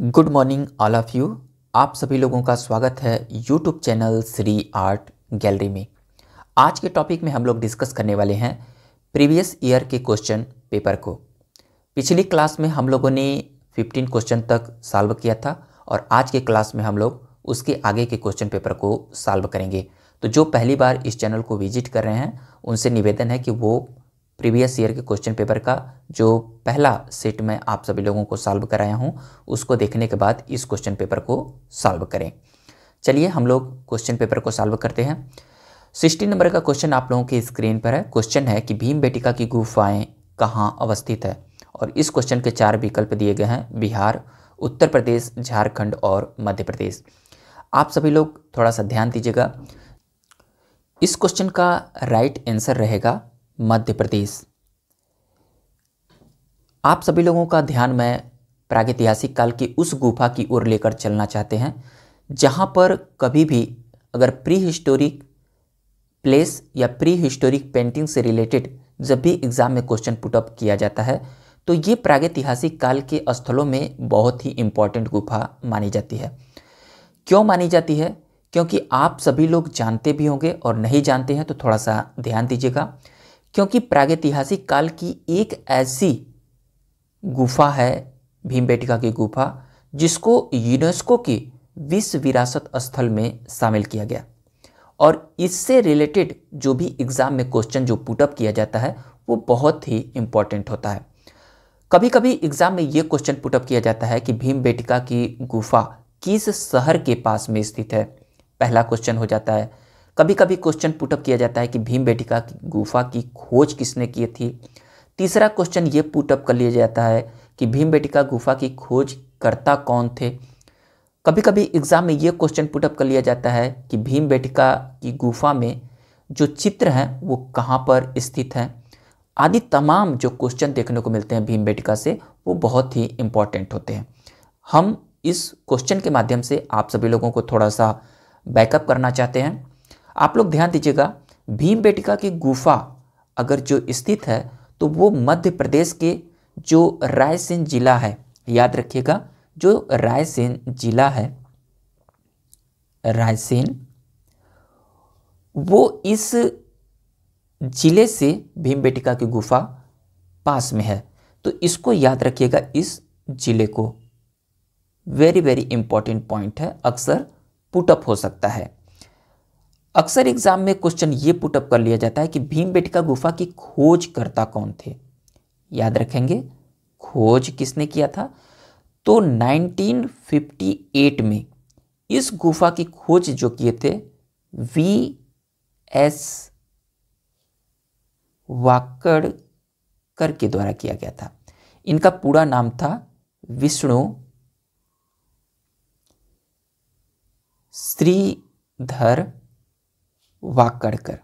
good morning all of you आप सभी लोगों का स्वागत है YouTube channel Shri art gallery में आज के टॉपिक में हम लोग डिस्कस करने वाले हैं प्रीवियस ईयर के क्वेश्चन पेपर को पिछली क्लास में हम लोगों ने 15 क्वेश्चन तक सॉल्व किया था और आज के क्लास में हम लोग उसके आगे के क्वेश्चन पेपर को सॉल्व करेंगे तो जो पहली बार इस चैनल को विजिट कर रहे हैं उनसे निवेदन है कि वो प्रीवियस ईयर के क्वेश्चन पेपर का जो पहला सेट मैं आप सभी लोगों को सॉल्व कराया हूँ उसको देखने के बाद इस क्वेश्चन पेपर को सॉल्व करें चलिए हम लोग क्वेश्चन पेपर को सॉल्व करते हैं सिक्सटी नंबर का क्वेश्चन आप लोगों की स्क्रीन पर है क्वेश्चन है कि भीम बेटिका की गुफाएं कहाँ अवस्थित है और इस क्वेश्चन के चार विकल्प दिए गए हैं बिहार उत्तर प्रदेश झारखंड और मध्य प्रदेश आप सभी लोग थोड़ा सा ध्यान दीजिएगा इस क्वेश्चन का राइट आंसर रहेगा मध्य प्रदेश आप सभी लोगों का ध्यान मैं प्रागैतिहासिक काल की उस गुफा की ओर लेकर चलना चाहते हैं जहां पर कभी भी अगर प्री हिस्टोरिक प्लेस या प्री हिस्टोरिक पेंटिंग से रिलेटेड जब भी एग्ज़ाम में क्वेश्चन पुटअप किया जाता है तो ये प्रागैतिहासिक काल के स्थलों में बहुत ही इम्पॉर्टेंट गुफा मानी जाती है क्यों मानी जाती है क्योंकि आप सभी लोग जानते भी होंगे और नहीं जानते हैं तो थोड़ा सा ध्यान दीजिएगा क्योंकि प्रागैतिहासिक काल की एक ऐसी गुफा है भीमबेटका की गुफा जिसको यूनेस्को के विश्व विरासत स्थल में शामिल किया गया और इससे रिलेटेड जो भी एग्ज़ाम में क्वेश्चन जो पुटअप किया जाता है वो बहुत ही इम्पॉर्टेंट होता है कभी कभी एग्ज़ाम में ये क्वेश्चन पुटअप किया जाता है कि बेटिका की गुफा किस शहर के पास में स्थित है पहला क्वेश्चन हो जाता है कभी कभी क्वेश्चन पुटअप किया जाता है कि भीम बेटिका की गुफा की खोज किसने की थी तीसरा क्वेश्चन ये पुटअप कर लिया जाता है कि भीम बेटिका गुफा की खोज करता कौन थे कभी कभी एग्ज़ाम में ये क्वेश्चन पुटअप कर लिया जाता है कि भीम बेटिका की गुफा में जो चित्र हैं वो कहाँ पर स्थित हैं आदि तमाम जो क्वेश्चन देखने को मिलते हैं भीम बेटिका से वो बहुत ही इम्पॉर्टेंट होते हैं हम इस क्वेश्चन के माध्यम से आप सभी लोगों को थोड़ा सा बैकअप करना चाहते हैं आप लोग ध्यान दीजिएगा भीम बेटिका की गुफा अगर जो स्थित है तो वो मध्य प्रदेश के जो रायसेन जिला है याद रखिएगा जो रायसेन जिला है रायसेन वो इस जिले से भीम बेटिका की गुफा पास में है तो इसको याद रखिएगा इस जिले को वेरी वेरी इंपॉर्टेंट पॉइंट है अक्सर पुटअप हो सकता है अक्सर एग्जाम में क्वेश्चन ये पुटअप कर लिया जाता है कि भीम बेटिका गुफा की खोजकर्ता कौन थे याद रखेंगे खोज किसने किया था तो 1958 में इस गुफा की खोज जो किए थे वी एस वाकड़कर के द्वारा किया गया था इनका पूरा नाम था विष्णु श्रीधर कर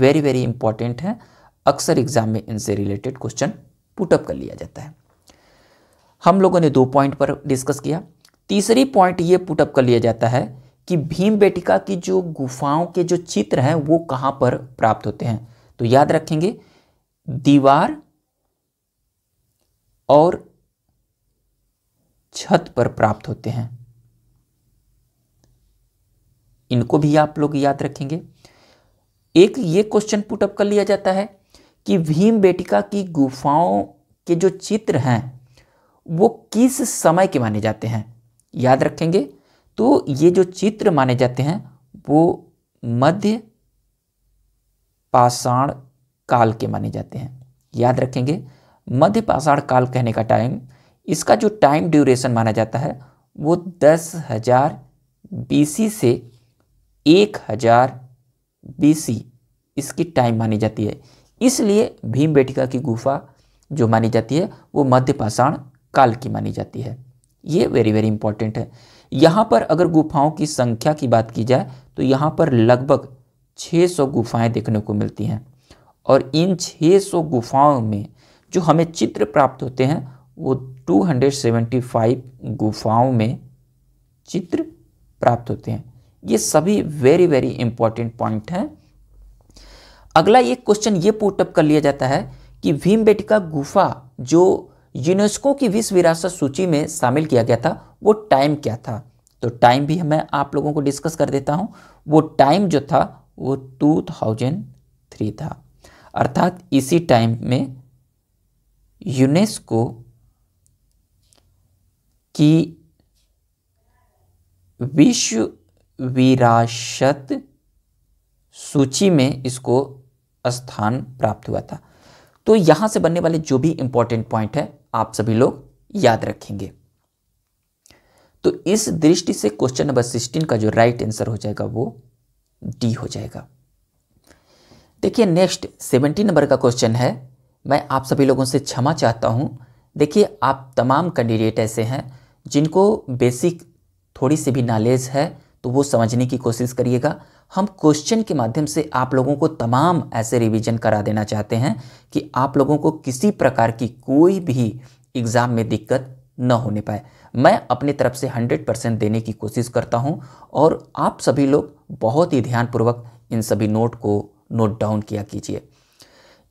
वेरी वेरी इंपॉर्टेंट है अक्सर एग्जाम में इनसे रिलेटेड क्वेश्चन पुटअप कर लिया जाता है हम लोगों ने दो पॉइंट पर डिस्कस किया तीसरी पॉइंट ये पुटअप कर लिया जाता है कि भीम बेटिका की जो गुफाओं के जो चित्र हैं वो कहां पर प्राप्त होते हैं तो याद रखेंगे दीवार और छत पर प्राप्त होते हैं इनको भी आप लोग याद रखेंगे एक ये क्वेश्चन पुटअप कर लिया जाता है कि भीम बेटिका की गुफाओं के जो चित्र हैं वो किस समय के माने जाते हैं याद रखेंगे तो ये जो चित्र माने जाते हैं वो मध्य पाषाण काल के माने जाते हैं याद रखेंगे मध्य पाषाण काल कहने का टाइम इसका जो टाइम ड्यूरेशन माना जाता है वो दस हज़ार बी से एक हजार बीसी इसकी टाइम मानी जाती है इसलिए भीम बेटिका की गुफा जो मानी जाती है वो मध्य पाषाण काल की मानी जाती है ये वेरी वेरी इंपॉर्टेंट है यहाँ पर अगर गुफाओं की संख्या की बात की जाए तो यहाँ पर लगभग 600 गुफाएं देखने को मिलती हैं और इन 600 गुफाओं में जो हमें चित्र प्राप्त होते हैं वो 275 गुफाओं में चित्र प्राप्त होते हैं ये सभी वेरी वेरी इंपॉर्टेंट पॉइंट हैं अगला एक क्वेश्चन ये पुटअप कर लिया जाता है कि भीम गुफा जो यूनेस्को की विश्व विरासत सूची में शामिल किया गया था वो टाइम क्या था तो टाइम भी मैं आप लोगों को डिस्कस कर देता हूँ वो टाइम जो था वो 2003 था अर्थात इसी टाइम में यूनेस्को की विश्व विरासत सूची में इसको स्थान प्राप्त हुआ था तो यहां से बनने वाले जो भी इंपॉर्टेंट पॉइंट है आप सभी लोग याद रखेंगे तो इस दृष्टि से क्वेश्चन नंबर सिक्सटीन का जो राइट आंसर हो जाएगा वो डी हो जाएगा देखिए नेक्स्ट सेवेंटी नंबर का क्वेश्चन है मैं आप सभी लोगों से क्षमा चाहता हूं देखिए आप तमाम कैंडिडेट ऐसे हैं जिनको बेसिक थोड़ी सी भी नॉलेज है तो वो समझने की कोशिश करिएगा हम क्वेश्चन के माध्यम से आप लोगों को तमाम ऐसे रिवीजन करा देना चाहते हैं कि आप लोगों को किसी प्रकार की कोई भी एग्ज़ाम में दिक्कत न होने पाए मैं अपने तरफ से 100 परसेंट देने की कोशिश करता हूं और आप सभी लोग बहुत ही ध्यानपूर्वक इन सभी नोट को नोट डाउन किया कीजिए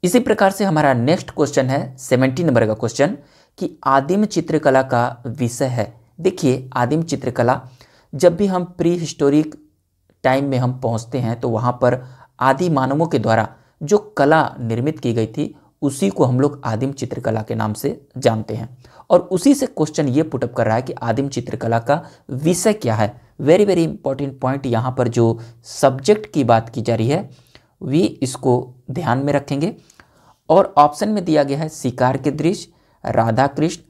इसी प्रकार से हमारा नेक्स्ट क्वेश्चन है सेवेंटी नंबर का क्वेश्चन कि आदिम चित्रकला का विषय है देखिए आदिम चित्रकला जब भी हम प्री हिस्टोरिक टाइम में हम पहुंचते हैं तो वहाँ पर आदि मानवों के द्वारा जो कला निर्मित की गई थी उसी को हम लोग आदिम चित्रकला के नाम से जानते हैं और उसी से क्वेश्चन ये पुटअप कर रहा है कि आदिम चित्रकला का विषय क्या है वेरी वेरी इंपॉर्टेंट पॉइंट यहाँ पर जो सब्जेक्ट की बात की जा रही है वे इसको ध्यान में रखेंगे और ऑप्शन में दिया गया है शिकार के दृश्य राधा कृष्ण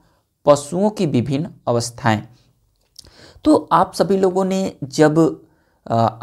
पशुओं की विभिन्न अवस्थाएं तो आप सभी लोगों ने जब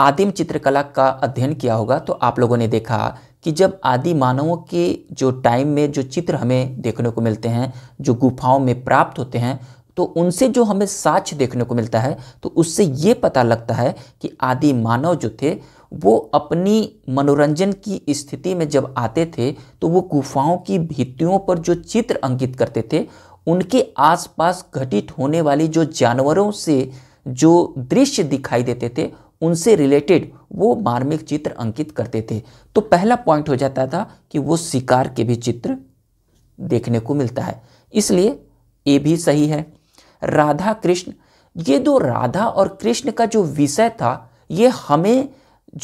आदिम चित्रकला का अध्ययन किया होगा तो आप लोगों ने देखा कि जब आदि मानवों के जो टाइम में जो चित्र हमें देखने को मिलते हैं जो गुफाओं में प्राप्त होते हैं तो उनसे जो हमें साक्ष्य देखने को मिलता है तो उससे ये पता लगता है कि आदि मानव जो थे वो अपनी मनोरंजन की स्थिति में जब आते थे तो वो गुफाओं की भित्तियों पर जो चित्र अंकित करते थे उनके आसपास घटित होने वाली जो जानवरों से जो दृश्य दिखाई देते थे उनसे रिलेटेड वो मार्मिक चित्र अंकित करते थे तो पहला पॉइंट हो जाता था कि वो शिकार के भी चित्र देखने को मिलता है इसलिए ये भी सही है राधा कृष्ण ये दो राधा और कृष्ण का जो विषय था ये हमें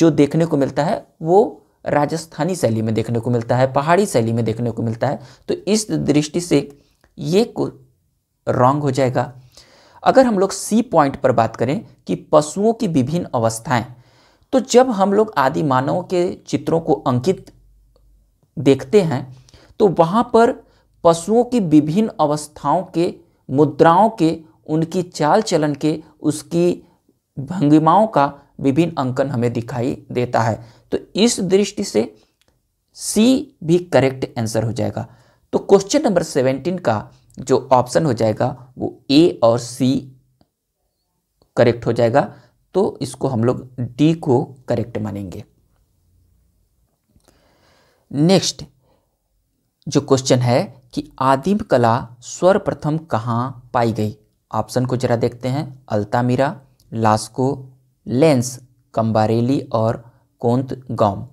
जो देखने को मिलता है वो राजस्थानी शैली में देखने को मिलता है पहाड़ी शैली में देखने को मिलता है तो इस दृष्टि से ये रॉन्ग हो जाएगा अगर हम लोग सी पॉइंट पर बात करें कि पशुओं की विभिन्न अवस्थाएं तो जब हम लोग आदि मानव के चित्रों को अंकित देखते हैं तो वहाँ पर पशुओं की विभिन्न अवस्थाओं के मुद्राओं के उनकी चाल चलन के उसकी भंगिमाओं का विभिन्न अंकन हमें दिखाई देता है तो इस दृष्टि से सी भी करेक्ट आंसर हो जाएगा तो क्वेश्चन नंबर सेवेंटीन का जो ऑप्शन हो जाएगा वो ए और सी करेक्ट हो जाएगा तो इसको हम लोग डी को करेक्ट मानेंगे नेक्स्ट जो क्वेश्चन है कि आदिम कला सर्वप्रथम कहाँ पाई गई ऑप्शन को जरा देखते हैं अल्तामीरा लास्को लेंस कंबारेली और कोंत गांव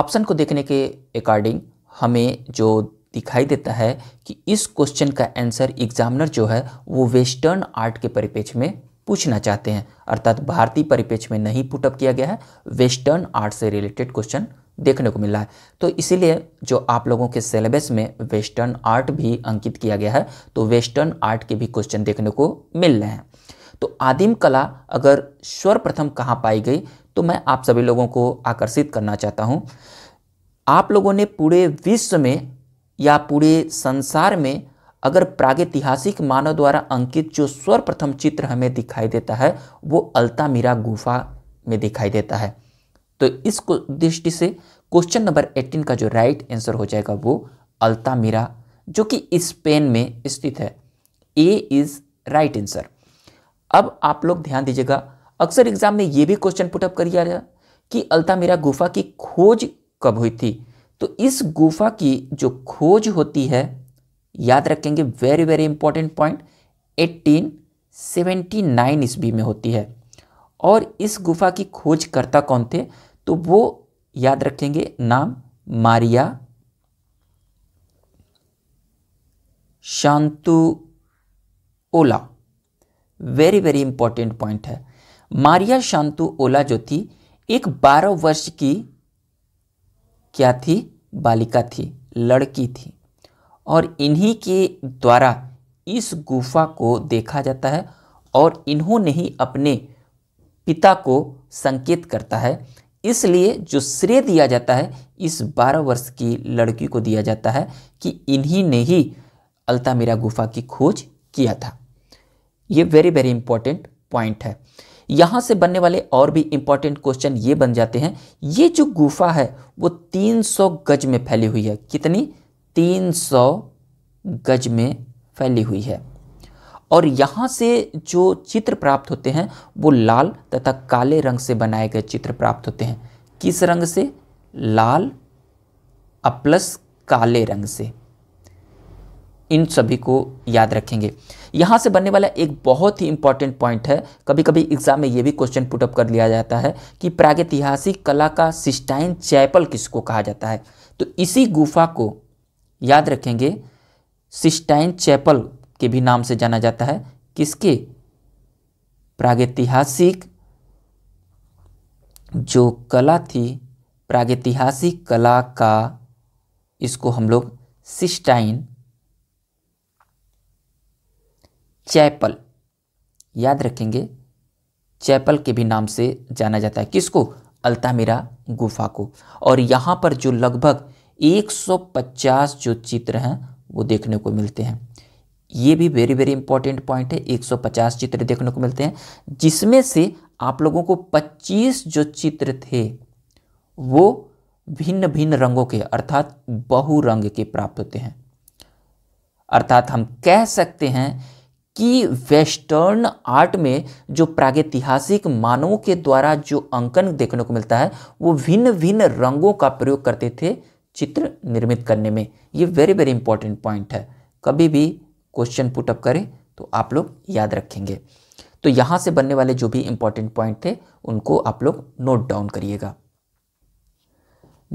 ऑप्शन को देखने के अकॉर्डिंग हमें जो दिखाई देता है कि इस क्वेश्चन का आंसर एग्जामिनर जो है वो वेस्टर्न आर्ट के परिपेक्ष में पूछना चाहते हैं अर्थात भारतीय परिपेक्ष में नहीं पुटअप किया गया है वेस्टर्न आर्ट से रिलेटेड क्वेश्चन देखने को मिला है तो इसीलिए जो आप लोगों के सिलेबस में वेस्टर्न आर्ट भी अंकित किया गया है तो वेस्टर्न आर्ट के भी क्वेश्चन देखने को मिल रहे हैं तो आदिम कला अगर सर्वप्रथम कहाँ पाई गई तो मैं आप सभी लोगों को आकर्षित करना चाहता हूँ आप लोगों ने पूरे विश्व में या पूरे संसार में अगर प्रागैतिहासिक मानव द्वारा अंकित जो सर्वप्रथम चित्र हमें दिखाई देता है वो अल्तामीरा गुफा में दिखाई देता है तो इस दृष्टि से क्वेश्चन नंबर 18 का जो राइट आंसर हो जाएगा वो अल्तामीरा जो कि स्पेन में स्थित है ए इज़ राइट आंसर अब आप लोग ध्यान दीजिएगा अक्सर एग्जाम में ये भी क्वेश्चन पुटअप कर दिया कि अल्तामीरा गुफा की खोज कब हुई थी तो इस गुफा की जो खोज होती है याद रखेंगे वेरी वेरी इंपॉर्टेंट पॉइंट 1879 ईस्वी में होती है और इस गुफा की खोजकर्ता कौन थे तो वो याद रखेंगे नाम Maria Sautuola very very important point है मारिया शांतु ओला जो थी एक 12 वर्ष की क्या थी बालिका थी लड़की थी और इन्हीं के द्वारा इस गुफा को देखा जाता है और इन्होंने ही अपने पिता को संकेत करता है इसलिए जो श्रेय दिया जाता है इस बारह वर्ष की लड़की को दिया जाता है कि इन्हीं ने ही अल्तामीरा गुफा की खोज किया था ये वेरी वेरी इंपॉर्टेंट पॉइंट है यहाँ से बनने वाले और भी इम्पॉर्टेंट क्वेश्चन ये बन जाते हैं ये जो गुफा है वो 300 गज में फैली हुई है कितनी 300 गज में फैली हुई है और यहाँ से जो चित्र प्राप्त होते हैं वो लाल तथा काले रंग से बनाए गए चित्र प्राप्त होते हैं किस रंग से लाल प्लस काले रंग से इन सभी को याद रखेंगे यहाँ से बनने वाला एक बहुत ही इंपॉर्टेंट पॉइंट है कभी कभी एग्जाम में ये भी क्वेश्चन पुटअप कर लिया जाता है कि प्रागैतिहासिक कला का सिस्टाइन चैपल किसको कहा जाता है तो इसी गुफा को याद रखेंगे सिस्टाइन चैपल के भी नाम से जाना जाता है किसके प्रागैतिहासिक जो कला थी प्रागैतिहासिक कला का इसको हम लोग सिस्टाइन चैपल याद रखेंगे चैपल के भी नाम से जाना जाता है किसको अल्तामिरा गुफा को और यहाँ पर जो लगभग 150 जो चित्र हैं वो देखने को मिलते हैं ये भी वेरी वेरी इंपॉर्टेंट पॉइंट है 150 चित्र देखने को मिलते हैं जिसमें से आप लोगों को 25 जो चित्र थे वो भिन्न भिन्न रंगों के अर्थात बहुरंग के प्राप्त होते हैं अर्थात हम कह सकते हैं कि वेस्टर्न आर्ट में जो प्रागैतिहासिक मानवों के द्वारा जो अंकन देखने को मिलता है वो भिन्न भिन्न रंगों का प्रयोग करते थे चित्र निर्मित करने में ये वेरी वेरी इंपॉर्टेंट पॉइंट है कभी भी क्वेश्चन पुटअप करें तो आप लोग याद रखेंगे तो यहाँ से बनने वाले जो भी इंपॉर्टेंट पॉइंट थे उनको आप लोग नोट डाउन करिएगा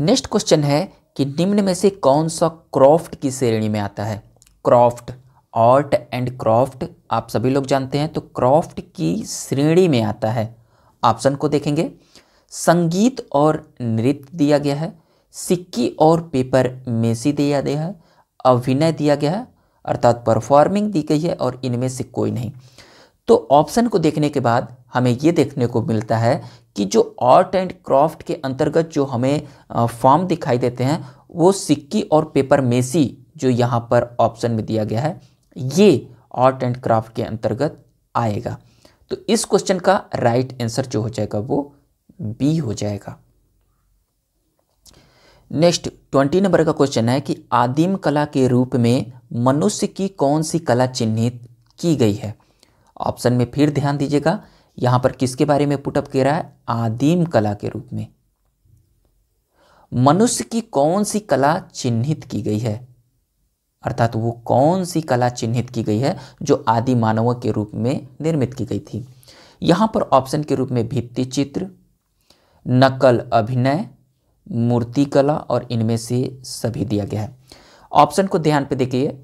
नेक्स्ट क्वेश्चन है कि निम्न में से कौन सा क्रॉफ्ट की श्रेणी में आता है क्रॉफ्ट आर्ट एंड क्रॉफ्ट आप सभी लोग जानते हैं तो क्रॉफ्ट की श्रेणी में आता है ऑप्शन को देखेंगे संगीत और नृत्य दिया गया है सिक्की और पेपर मेसी दिया गया है अभिनय दिया गया है अर्थात परफॉर्मिंग दी गई है और इनमें से कोई नहीं तो ऑप्शन को देखने के बाद हमें ये देखने को मिलता है कि जो आर्ट एंड क्राफ्ट के अंतर्गत जो हमें फॉर्म दिखाई देते हैं वो सिक्की और पेपर मेसी जो यहाँ पर ऑप्शन में दिया गया है ये आर्ट एंड क्राफ्ट के अंतर्गत आएगा तो इस क्वेश्चन का राइट right आंसर जो हो जाएगा वो बी हो जाएगा नेक्स्ट ट्वेंटी नंबर का क्वेश्चन है कि आदिम कला के रूप में मनुष्य की कौन सी कला चिन्हित की गई है ऑप्शन में फिर ध्यान दीजिएगा यहां पर किसके बारे में पुटअप कह रहा है आदिम कला के रूप में मनुष्य की कौन सी कला चिन्हित की गई है अर्थात वो कौन सी कला चिन्हित की गई है जो आदि मानवों के रूप में निर्मित की गई थी यहाँ पर ऑप्शन के रूप में भित्ति चित्र नकल अभिनय मूर्तिकला और इनमें से सभी दिया गया है ऑप्शन को ध्यान पे देखिए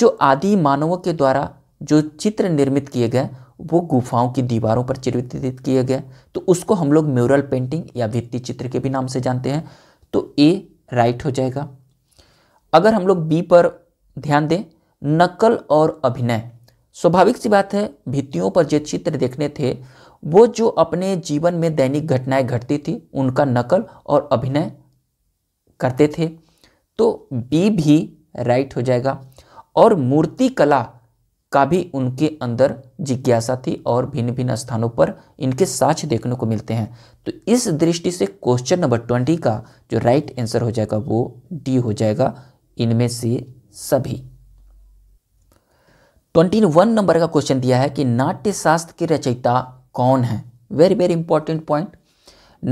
जो आदि मानवों के द्वारा जो चित्र निर्मित किए गए वो गुफाओं की दीवारों पर चित्रित किए गए तो उसको हम लोग म्यूरल पेंटिंग या भित्ति चित्र के भी नाम से जानते हैं तो ए राइट हो जाएगा अगर हम लोग बी पर ध्यान दें नकल और अभिनय स्वाभाविक सी बात है भित्तियों पर जो चित्र देखने थे वो जो अपने जीवन में दैनिक घटनाएं घटती थी उनका नकल और अभिनय करते थे तो बी भी राइट हो जाएगा और मूर्ति कला का भी उनके अंदर जिज्ञासा थी और भिन्न भिन्न स्थानों पर इनके साक्ष्य देखने को मिलते हैं तो इस दृष्टि से क्वेश्चन नंबर ट्वेंटी का जो राइट आंसर हो जाएगा वो डी हो जाएगा इनमें से सभी ट्वेंटी वन नंबर का क्वेश्चन दिया है कि नाट्यशास्त्र की रचयिता कौन है वेरी वेरी इंपॉर्टेंट पॉइंट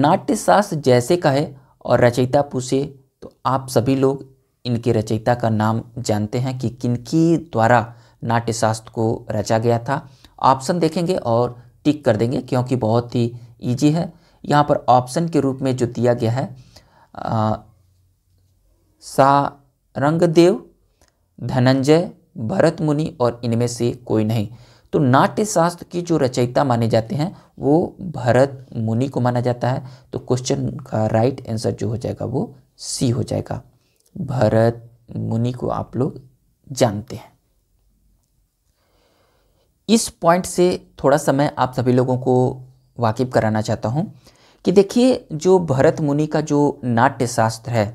नाट्यशास्त्र जैसे कहे और रचयिता पूछे तो आप सभी लोग इनके रचयिता का नाम जानते हैं कि किनकी द्वारा नाट्यशास्त्र को रचा गया था ऑप्शन देखेंगे और टिक कर देंगे क्योंकि बहुत ही ईजी है यहाँ पर ऑप्शन के रूप में जो दिया गया है सारंगदेव धनंजय भरत मुनि और इनमें से कोई नहीं तो नाट्यशास्त्र की जो रचयिता माने जाते हैं वो भरत मुनि को माना जाता है तो क्वेश्चन का राइट आंसर जो हो जाएगा वो सी हो जाएगा भरत मुनि को आप लोग जानते हैं इस पॉइंट से थोड़ा सा मैं आप सभी लोगों को वाकिफ़ कराना चाहता हूं कि देखिए जो भरत मुनि का जो नाट्यशास्त्र है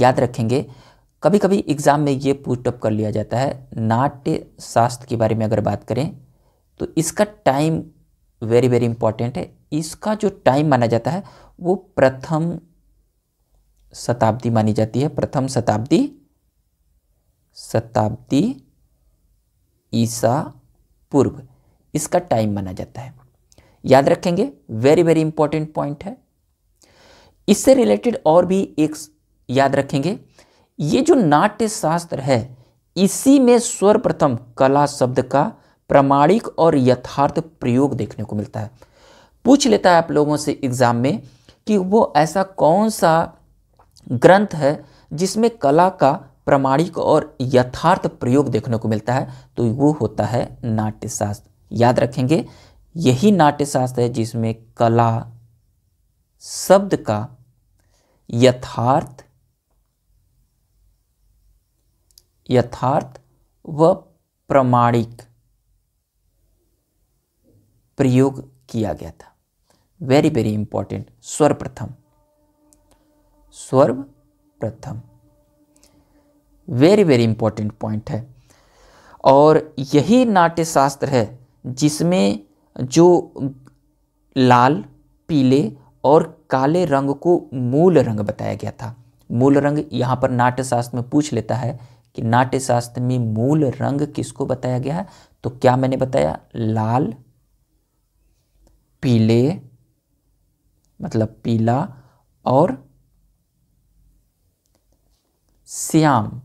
याद रखेंगे कभी कभी एग्ज़ाम में ये पुटअप कर लिया जाता है नाट्य शास्त्र के बारे में अगर बात करें तो इसका टाइम वेरी वेरी इंपॉर्टेंट है इसका जो टाइम माना जाता है वो प्रथम शताब्दी मानी जाती है प्रथम शताब्दी शताब्दी ईसा पूर्व इसका टाइम माना जाता है याद रखेंगे वेरी वेरी इंपॉर्टेंट पॉइंट है इससे रिलेटेड और भी एक याद रखेंगे ये जो नाट्य शास्त्र है इसी में सर्वप्रथम कला शब्द का प्रमाणिक और यथार्थ प्रयोग देखने को मिलता है पूछ लेता है आप लोगों से एग्ज़ाम में कि वो ऐसा कौन सा ग्रंथ है जिसमें कला का प्रामाणिक और यथार्थ प्रयोग देखने को मिलता है तो वो होता है नाट्यशास्त्र याद रखेंगे यही नाट्यशास्त्र है जिसमें कला शब्द का यथार्थ यथार्थ व प्रमाणिक प्रयोग किया गया था वेरी वेरी इंपॉर्टेंट सर्वप्रथम सर्वप्रथम वेरी वेरी इंपॉर्टेंट पॉइंट है और यही नाट्यशास्त्र है जिसमें जो लाल पीले और काले रंग को मूल रंग बताया गया था मूल रंग यहां पर नाट्यशास्त्र में पूछ लेता है कि नाट्यशास्त्र में मूल रंग किसको बताया गया है तो क्या मैंने बताया लाल पीले मतलब पीला और श्याम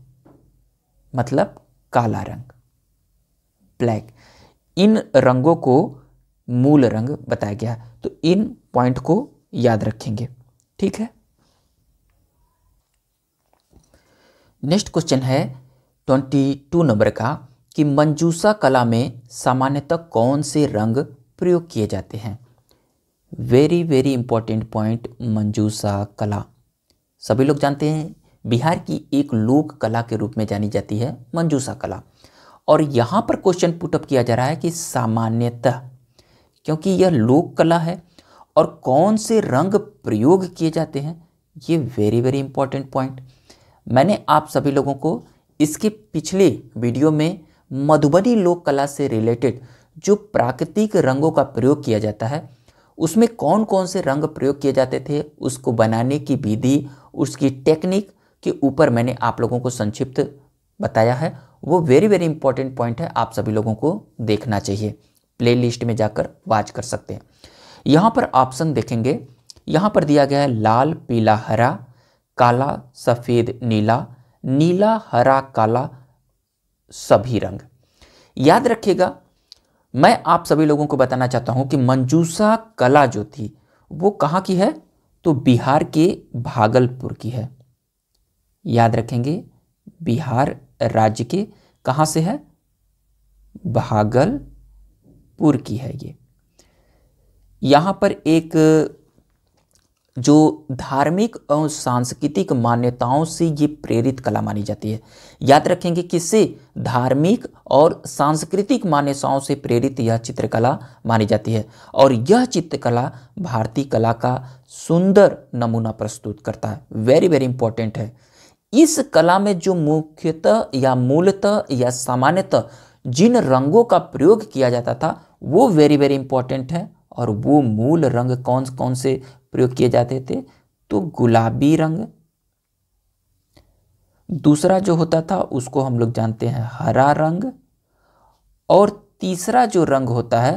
मतलब काला रंग ब्लैक इन रंगों को मूल रंग बताया गया तो इन पॉइंट को याद रखेंगे ठीक है नेक्स्ट क्वेश्चन है ट्वेंटी टू नंबर का कि मंजूसा कला में सामान्यतः कौन से रंग प्रयोग किए जाते हैं very very important point Manjusha कला सभी लोग जानते हैं बिहार की एक लोक कला के रूप में जानी जाती है मंजूसा कला और यहाँ पर क्वेश्चन पुटअप किया जा रहा है कि सामान्यतः क्योंकि यह लोक कला है और कौन से रंग प्रयोग किए जाते हैं ये वेरी वेरी इंपॉर्टेंट पॉइंट मैंने आप सभी लोगों को इसके पिछले वीडियो में मधुबनी लोक कला से रिलेटेड जो प्राकृतिक रंगों का प्रयोग किया जाता है उसमें कौन कौन से रंग प्रयोग किए जाते थे उसको बनाने की विधि उसकी टेक्निक के ऊपर मैंने आप लोगों को संक्षिप्त बताया है वो वेरी वेरी इंपॉर्टेंट पॉइंट है आप सभी लोगों को देखना चाहिए प्लेलिस्ट में जाकर वाच कर सकते हैं यहाँ पर ऑप्शन देखेंगे यहाँ पर दिया गया है लाल पीला हरा काला सफ़ेद नीला नीला हरा काला सभी रंग याद रखिएगा मैं आप सभी लोगों को बताना चाहता हूं कि मंजूसा कला जो थी वो कहाँ की है तो बिहार के भागलपुर की है याद रखेंगे बिहार राज्य के कहाँ से है भागलपुर की है ये यहां पर एक जो धार्मिक और सांस्कृतिक मान्यताओं से ये प्रेरित कला मानी जाती है याद रखेंगे किससे धार्मिक और सांस्कृतिक मान्यताओं से प्रेरित यह चित्रकला मानी जाती है और यह चित्रकला भारतीय कला का सुंदर नमूना प्रस्तुत करता है वेरी वेरी इंपॉर्टेंट है इस कला में जो मुख्यतः या मूलतः या सामान्यतः जिन रंगों का प्रयोग किया जाता था वो वेरी वेरी इंपॉर्टेंट है और वो मूल रंग कौन कौन से प्रयोग किए जाते थे तो गुलाबी रंग दूसरा जो होता था उसको हम लोग जानते हैं हरा रंग और तीसरा जो रंग होता है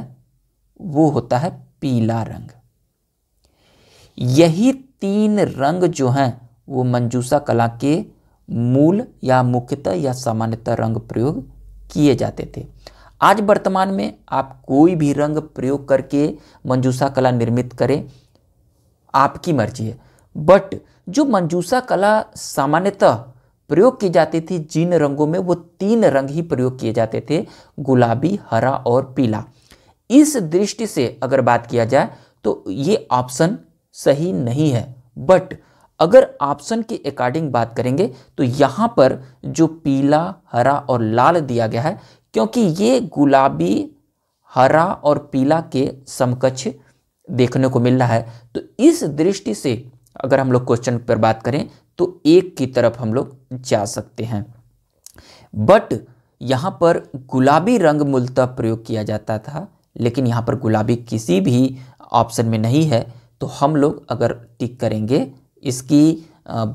वो होता है पीला रंग यही तीन रंग जो हैं वो मंजूसा कला के मूल या मुख्यतः या सामान्यतः रंग प्रयोग किए जाते थे आज वर्तमान में आप कोई भी रंग प्रयोग करके मंजूसा कला निर्मित करें आपकी मर्जी है बट जो मंजूसा कला सामान्यतः प्रयोग की जाती थी जिन रंगों में वो तीन रंग ही प्रयोग किए जाते थे गुलाबी हरा और पीला इस दृष्टि से अगर बात किया जाए तो ये ऑप्शन सही नहीं है बट अगर ऑप्शन के अकॉर्डिंग बात करेंगे तो यहाँ पर जो पीला हरा और लाल दिया गया है क्योंकि ये गुलाबी हरा और पीला के समकक्ष देखने को मिल रहा है तो इस दृष्टि से अगर हम लोग क्वेश्चन पर बात करें तो एक की तरफ हम लोग जा सकते हैं बट यहाँ पर गुलाबी रंग मूलतः प्रयोग किया जाता था लेकिन यहाँ पर गुलाबी किसी भी ऑप्शन में नहीं है तो हम लोग अगर टिक करेंगे इसकी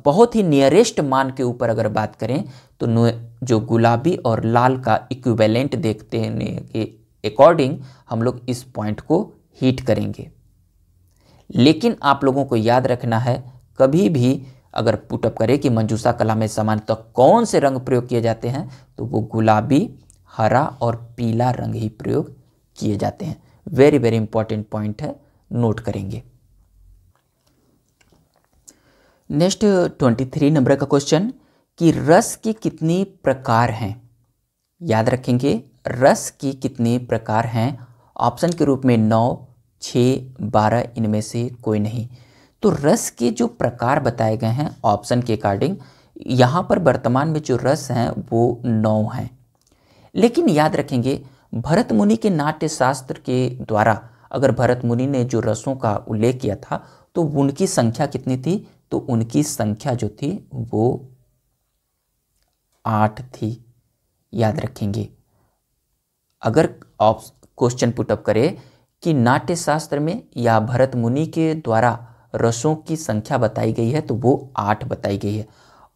बहुत ही नियरेस्ट मान के ऊपर अगर बात करें तो जो गुलाबी और लाल का इक्विवेलेंट देखते हैं के अकॉर्डिंग हम लोग इस पॉइंट को हीट करेंगे लेकिन आप लोगों को याद रखना है कभी भी अगर पुटअप करें कि मंजूषा कला में सामान्यतः तो कौन से रंग प्रयोग किए जाते हैं तो वो गुलाबी हरा और पीला रंग ही प्रयोग किए जाते हैं वेरी वेरी इंपॉर्टेंट पॉइंट है नोट करेंगे नेक्स्ट ट्वेंटी थ्री नंबर का क्वेश्चन कि रस की कितनी प्रकार हैं याद रखेंगे रस की कितने प्रकार हैं ऑप्शन के रूप में नौ छः बारह इनमें से कोई नहीं तो रस के जो प्रकार बताए गए हैं ऑप्शन के अकॉर्डिंग यहाँ पर वर्तमान में जो रस हैं वो नौ हैं लेकिन याद रखेंगे भरत मुनि के नाट्य शास्त्र के द्वारा अगर भरत मुनि ने जो रसों का उल्लेख किया था तो उनकी संख्या कितनी थी तो उनकी संख्या जो थी वो आठ थी याद रखेंगे अगर ऑप्शन क्वेश्चन पुटअप करें कि नाट्य शास्त्र में या भरत मुनि के द्वारा रसों की संख्या बताई गई है तो वो आठ बताई गई है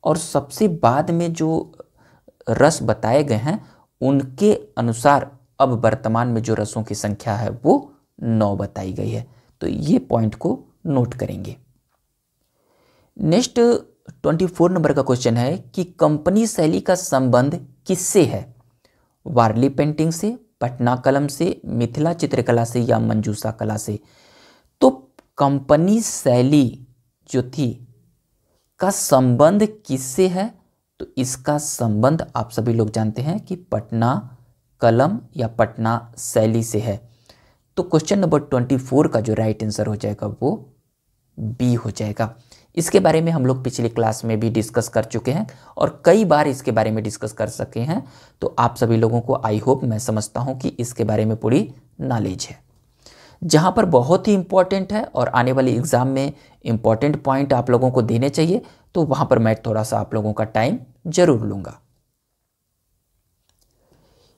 और सबसे बाद में जो रस बताए गए हैं उनके अनुसार अब वर्तमान में जो रसों की संख्या है वो नौ बताई गई है तो ये पॉइंट को नोट करेंगे नेक्स्ट ट्वेंटी फोर नंबर का क्वेश्चन है कि कंपनी शैली का संबंध किससे है वार्ली पेंटिंग से पटना कलम से मिथिला चित्रकला से या मंजूषा कला से तो कंपनी शैली जो थी का संबंध किससे है तो इसका संबंध आप सभी लोग जानते हैं कि पटना कलम या पटना शैली से है तो क्वेश्चन नंबर ट्वेंटी फोर का जो राइट आंसर हो जाएगा वो बी हो जाएगा इसके बारे में हम लोग पिछले क्लास में भी डिस्कस कर चुके हैं और कई बार इसके बारे में डिस्कस कर सके हैं तो आप सभी लोगों को आई होप मैं समझता हूँ कि इसके बारे में पूरी नॉलेज है जहाँ पर बहुत ही इम्पॉर्टेंट है और आने वाले एग्ज़ाम में इम्पॉर्टेंट पॉइंट आप लोगों को देने चाहिए तो वहाँ पर मैं थोड़ा सा आप लोगों का टाइम ज़रूर लूँगा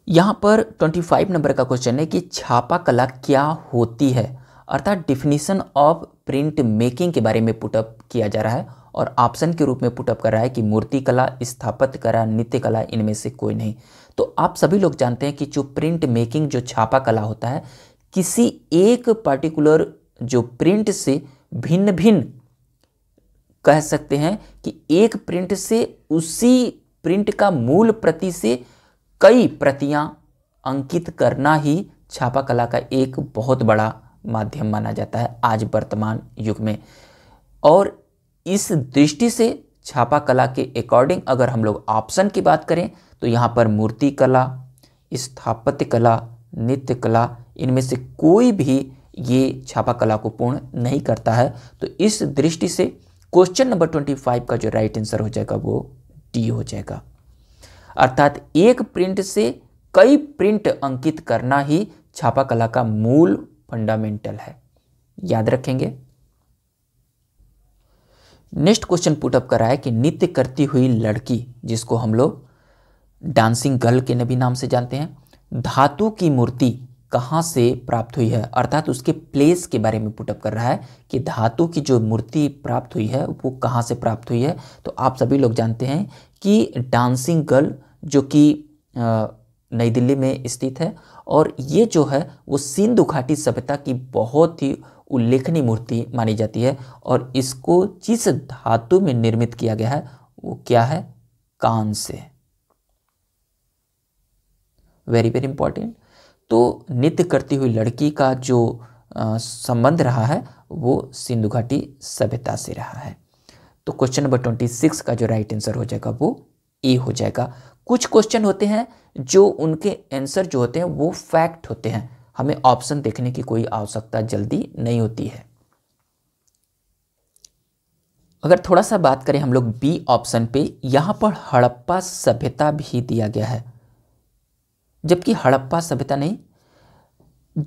यहाँ पर 25 नंबर का क्वेश्चन है कि छापा कला क्या होती है अर्थात डिफिनीसन ऑफ प्रिंट मेकिंग के बारे में पुटअप किया जा रहा है और ऑप्शन के रूप में पुटअप कर रहा है कि मूर्ति कला स्थापत्य कला नित्य कला इनमें से कोई नहीं तो आप सभी लोग जानते हैं कि जो प्रिंट मेकिंग जो छापा कला होता है किसी एक पर्टिकुलर जो प्रिंट से भिन्न भिन्न कह सकते हैं कि एक प्रिंट से उसी प्रिंट का मूल प्रति से कई प्रतियां अंकित करना ही छापा कला का एक बहुत बड़ा माध्यम माना जाता है आज वर्तमान युग में और इस दृष्टि से छापा कला के अकॉर्डिंग अगर हम लोग ऑप्शन की बात करें तो यहाँ पर मूर्ति कला स्थापत्य कला नित्य कला इनमें से कोई भी ये छापा कला को पूर्ण नहीं करता है तो इस दृष्टि से क्वेश्चन नंबर ट्वेंटी फाइव का जो राइट आंसर हो जाएगा वो डी हो जाएगा अर्थात एक प्रिंट से कई प्रिंट अंकित करना ही छापा कला का मूल फंडामेंटल है याद रखेंगे नेक्स्ट क्वेश्चन पुटअप करा है कि नित्य करती हुई लड़की जिसको हम लोग डांसिंग गर्ल के भी नाम से जानते हैं धातु की मूर्ति कहाँ से प्राप्त हुई है अर्थात उसके प्लेस के बारे में पुटअप कर रहा है कि धातु की जो मूर्ति प्राप्त हुई है वो कहाँ से प्राप्त हुई है तो आप सभी लोग जानते हैं कि डांसिंग गर्ल जो कि नई दिल्ली में स्थित है और ये जो है वो सिंधु घाटी सभ्यता की बहुत ही उल्लेखनीय मूर्ति मानी जाती है और इसको जिस धातु में निर्मित किया गया है वो क्या है कान से वेरी वेरी इंपॉर्टेंट तो नित्य करती हुई लड़की का जो संबंध रहा है वो सिंधु घाटी सभ्यता से रहा है तो क्वेश्चन नंबर ट्वेंटी सिक्स का जो राइट आंसर हो जाएगा वो ए हो जाएगा कुछ क्वेश्चन होते हैं जो उनके आंसर जो होते हैं वो फैक्ट होते हैं हमें ऑप्शन देखने की कोई आवश्यकता जल्दी नहीं होती है अगर थोड़ा सा बात करें हम लोग बी ऑप्शन पे यहां पर हड़प्पा सभ्यता भी दिया गया है जबकि हड़प्पा सभ्यता नहीं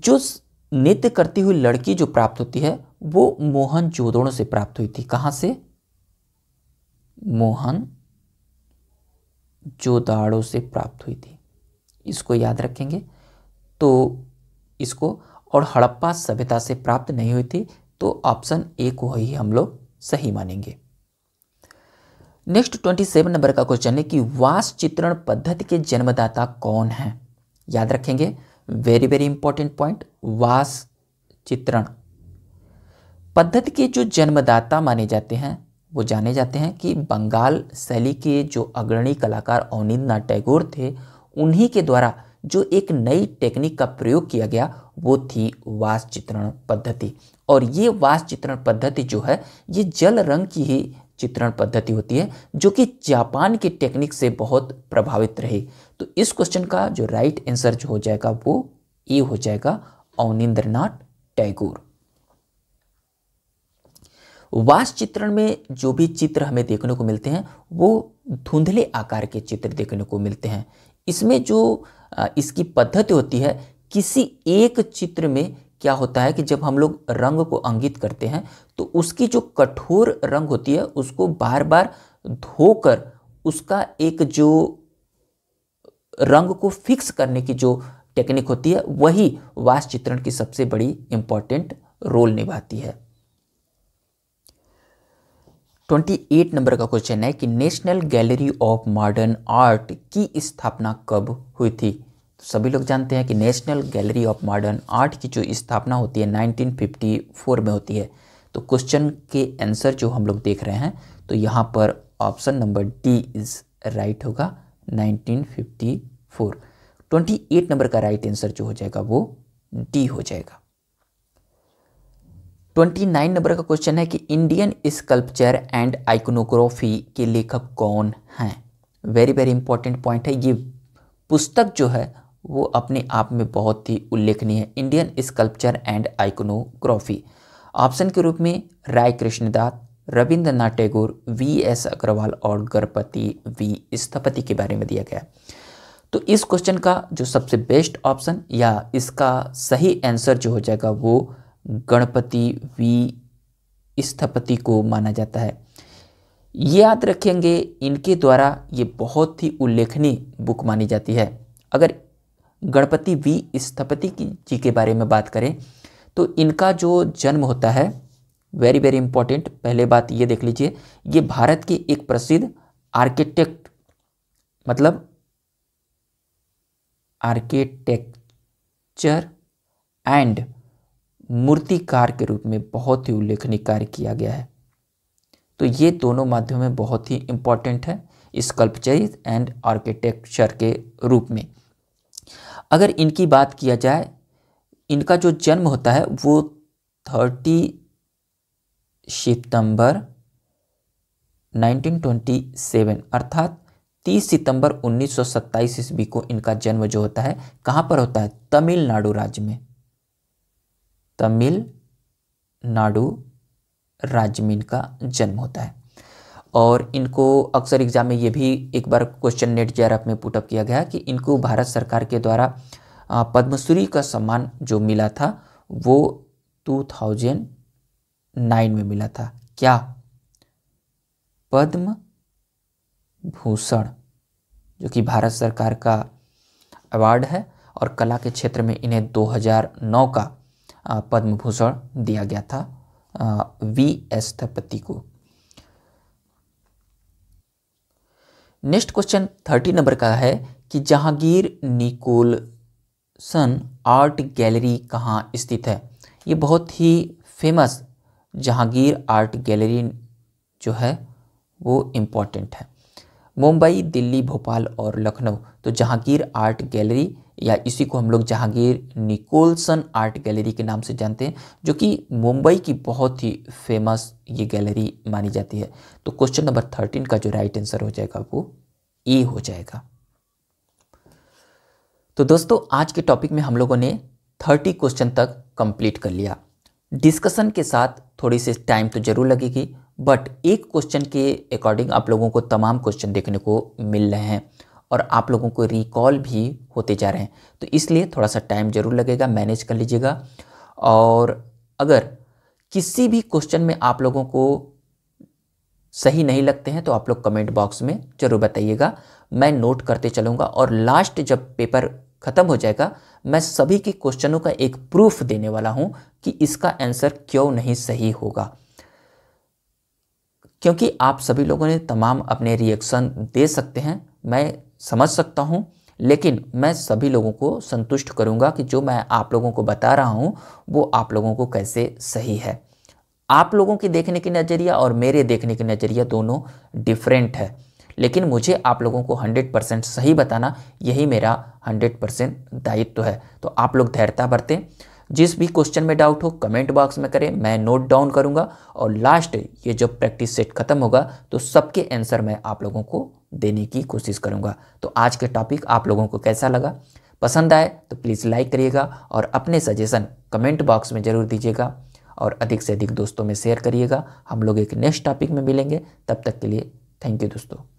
जो नृत्य करती हुई लड़की जो प्राप्त होती है वो मोहन जोदड़ों से प्राप्त हुई थी कहां से मोहन जो दहाड़ों से प्राप्त हुई थी इसको याद रखेंगे तो इसको और हड़प्पा सभ्यता से प्राप्त नहीं हुई थी तो ऑप्शन ए को ही हम लोग सही मानेंगे नेक्स्ट ट्वेंटी सेवन नंबर का क्वेश्चन है कि वास चित्रण पद्धति के जन्मदाता कौन है याद रखेंगे वेरी वेरी इंपॉर्टेंट पॉइंट वास चित्रण पद्धति के जो जन्मदाता माने जाते हैं वो जाने जाते हैं कि बंगाल शैली के जो अग्रणी कलाकार अवनिंद्रनाथ टैगोर थे उन्हीं के द्वारा जो एक नई टेक्निक का प्रयोग किया गया वो थी वास चित्रण पद्धति और ये वास चित्रण पद्धति जो है ये जल रंग की ही चित्रण पद्धति होती है जो कि जापान की टेक्निक से बहुत प्रभावित रही तो इस क्वेश्चन का जो राइट आंसर जो हो जाएगा वो ए हो जाएगा अवनिंद्रनाथ टैगोर वास चित्रण में जो भी चित्र हमें देखने को मिलते हैं वो धुंधले आकार के चित्र देखने को मिलते हैं इसमें जो इसकी पद्धति होती है किसी एक चित्र में क्या होता है कि जब हम लोग रंग को अंगित करते हैं तो उसकी जो कठोर रंग होती है उसको बार बार धोकर उसका एक जो रंग को फिक्स करने की जो टेक्निक होती है वही वास चित्रण की सबसे बड़ी इंपॉर्टेंट रोल निभाती है ट्वेंटी एट नंबर का क्वेश्चन है कि national gallery of modern art की स्थापना कब हुई थी तो सभी लोग जानते हैं कि national gallery of modern art की जो स्थापना होती है 1954 में होती है तो क्वेश्चन के आंसर जो हम लोग देख रहे हैं तो यहाँ पर option number D is right होगा 1954 28 नंबर का राइट आंसर जो हो जाएगा वो डी हो जाएगा ट्वेंटी नाइन नंबर का क्वेश्चन है कि इंडियन स्कल्पचर एंड आइकोनोग्राफी के लेखक कौन हैं वेरी वेरी इंपॉर्टेंट पॉइंट है ये पुस्तक जो है वो अपने आप में बहुत ही उल्लेखनीय है Indian sculpture and iconography option के रूप में राय कृष्णदास रविंद्रनाथ टैगोर वी एस अग्रवाल और गणपति वी स्थपति के बारे में दिया गया तो इस क्वेश्चन का जो सबसे बेस्ट ऑप्शन या इसका सही आंसर जो हो जाएगा वो गणपति वी स्थपति को माना जाता है ये याद रखेंगे इनके द्वारा ये बहुत ही उल्लेखनीय बुक मानी जाती है अगर गणपति वी स्थपति जी के बारे में बात करें तो इनका जो जन्म होता है वेरी वेरी इंपॉर्टेंट पहले बात ये देख लीजिए ये भारत के एक प्रसिद्ध आर्किटेक्ट मतलब आर्किटेक्चर एंड मूर्तिकार के रूप में बहुत ही उल्लेखनीय कार्य किया गया है तो ये दोनों माध्यम में बहुत ही इम्पॉर्टेंट है स्कल्पचरित एंड आर्किटेक्चर के रूप में अगर इनकी बात किया जाए इनका जो जन्म होता है वो थर्टी सितंबर 1927 अर्थात 30 सितंबर 1927 ईस्वी को इनका जन्म जो होता है कहाँ पर होता है तमिलनाडु राज्य में तमिलनाडु राज्य में इनका जन्म होता है और इनको अक्सर एग्जाम में ये भी एक बार क्वेश्चन नेट जे में पुटअप किया गया कि इनको भारत सरकार के द्वारा पद्मश्री का सम्मान जो मिला था वो 2009 में मिला था क्या पद्म भूषण जो कि भारत सरकार का अवार्ड है और कला के क्षेत्र में इन्हें 2009 का पद्म भूषण दिया गया था वी एस थपति को नेक्स्ट क्वेश्चन थर्टी नंबर का है कि जहांगीर निकोलसन आर्ट गैलरी कहाँ स्थित है ये बहुत ही फेमस जहांगीर आर्ट गैलरी जो है वो इम्पॉर्टेंट है मुंबई दिल्ली भोपाल और लखनऊ तो जहांगीर आर्ट गैलरी या इसी को हम लोग जहांगीर निकोलसन आर्ट गैलरी के नाम से जानते हैं जो कि मुंबई की बहुत ही फेमस ये गैलरी मानी जाती है तो क्वेश्चन नंबर थर्टीन का जो राइट आंसर हो जाएगा वो ए हो जाएगा तो दोस्तों आज के टॉपिक में हम लोगों ने थर्टी क्वेश्चन तक कंप्लीट कर लिया डिस्कशन के साथ थोड़ी सी टाइम तो जरूर लगेगी बट एक क्वेश्चन के अकॉर्डिंग आप लोगों को तमाम क्वेश्चन देखने को मिल रहे हैं और आप लोगों को रिकॉल भी होते जा रहे हैं तो इसलिए थोड़ा सा टाइम ज़रूर लगेगा मैनेज कर लीजिएगा और अगर किसी भी क्वेश्चन में आप लोगों को सही नहीं लगते हैं तो आप लोग कमेंट बॉक्स में ज़रूर बताइएगा मैं नोट करते चलूँगा और लास्ट जब पेपर ख़त्म हो जाएगा मैं सभी के क्वेश्चनों का एक प्रूफ देने वाला हूँ कि इसका आंसर क्यों नहीं सही होगा क्योंकि आप सभी लोगों ने तमाम अपने रिएक्शन दे सकते हैं मैं समझ सकता हूँ लेकिन मैं सभी लोगों को संतुष्ट करूँगा कि जो मैं आप लोगों को बता रहा हूँ वो आप लोगों को कैसे सही है आप लोगों की देखने की नज़रिया और मेरे देखने की नज़रिया दोनों डिफरेंट है लेकिन मुझे आप लोगों को 100 परसेंट सही बताना यही मेरा 100 परसेंट दायित्व है तो आप लोग धैर्यता बरतें जिस भी क्वेश्चन में डाउट हो कमेंट बॉक्स में करें मैं नोट डाउन करूंगा और लास्ट ये जब प्रैक्टिस सेट खत्म होगा तो सबके आंसर मैं आप लोगों को देने की कोशिश करूंगा तो आज के टॉपिक आप लोगों को कैसा लगा पसंद आए तो प्लीज़ लाइक करिएगा और अपने सजेशन कमेंट बॉक्स में ज़रूर दीजिएगा और अधिक से अधिक दोस्तों में शेयर करिएगा हम लोग एक नेक्स्ट टॉपिक में मिलेंगे तब तक के लिए थैंक यू दोस्तों